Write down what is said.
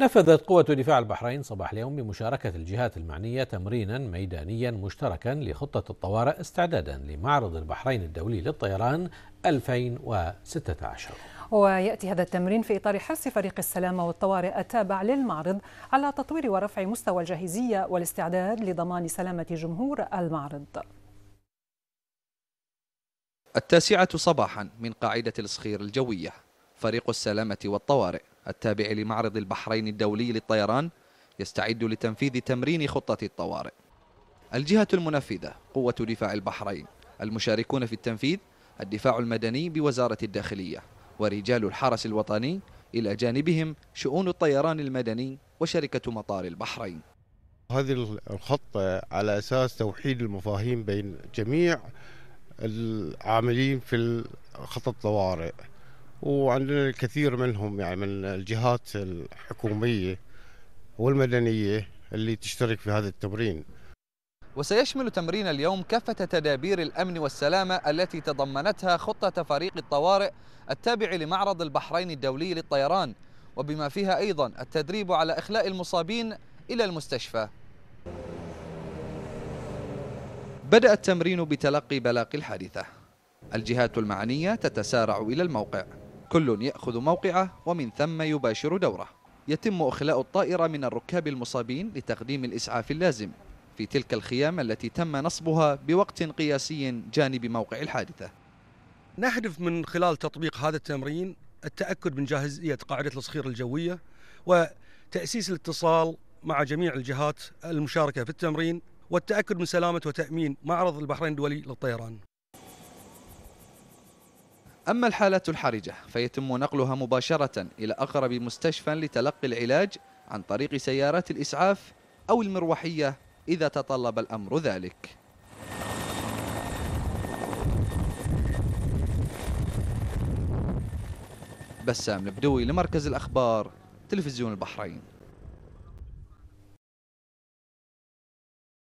نفذت قوة دفاع البحرين صباح اليوم بمشاركة الجهات المعنية تمرينا ميدانيا مشتركا لخطة الطوارئ استعدادا لمعرض البحرين الدولي للطيران 2016 ويأتي هذا التمرين في إطار حرص فريق السلامة والطوارئ التابع للمعرض على تطوير ورفع مستوى الجاهزية والاستعداد لضمان سلامة جمهور المعرض التاسعة صباحا من قاعدة الصخير الجوية فريق السلامة والطوارئ التابع لمعرض البحرين الدولي للطيران يستعد لتنفيذ تمرين خطة الطوارئ الجهة المنفذة قوة دفاع البحرين المشاركون في التنفيذ الدفاع المدني بوزارة الداخلية ورجال الحرس الوطني إلى جانبهم شؤون الطيران المدني وشركة مطار البحرين هذه الخطة على أساس توحيد المفاهيم بين جميع العاملين في خط الطوارئ وعندنا الكثير منهم يعني من الجهات الحكومية والمدنية اللي تشترك في هذا التمرين وسيشمل تمرين اليوم كافة تدابير الأمن والسلامة التي تضمنتها خطة فريق الطوارئ التابع لمعرض البحرين الدولي للطيران وبما فيها أيضا التدريب على إخلاء المصابين إلى المستشفى بدأ التمرين بتلقي بلاقي الحادثة الجهات المعنية تتسارع إلى الموقع كل يأخذ موقعه ومن ثم يباشر دوره يتم إخلاء الطائرة من الركاب المصابين لتقديم الإسعاف اللازم في تلك الخيام التي تم نصبها بوقت قياسي جانب موقع الحادثة نهدف من خلال تطبيق هذا التمرين التأكد من جاهزية قاعدة الصخير الجوية وتأسيس الاتصال مع جميع الجهات المشاركة في التمرين والتأكد من سلامة وتأمين معرض البحرين الدولي للطيران أما الحالة الحرجة فيتم نقلها مباشرة إلى أقرب مستشفى لتلقي العلاج عن طريق سيارات الإسعاف أو المروحية إذا تطلب الأمر ذلك بسام البدوي لمركز الأخبار تلفزيون البحرين